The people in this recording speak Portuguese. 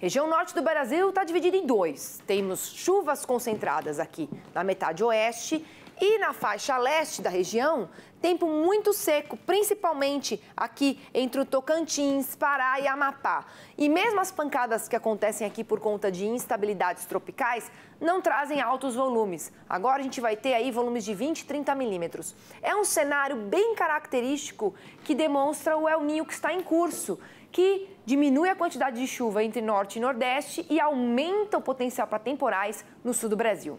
Região norte do Brasil está dividida em dois. Temos chuvas concentradas aqui na metade oeste e na faixa leste da região, tempo muito seco, principalmente aqui entre o Tocantins, Pará e Amapá. E mesmo as pancadas que acontecem aqui por conta de instabilidades tropicais não trazem altos volumes. Agora a gente vai ter aí volumes de 20, 30 milímetros. É um cenário bem característico que demonstra o El Niño que está em curso, que diminui a quantidade de chuva entre norte e nordeste e aumenta o potencial para temporais no sul do Brasil.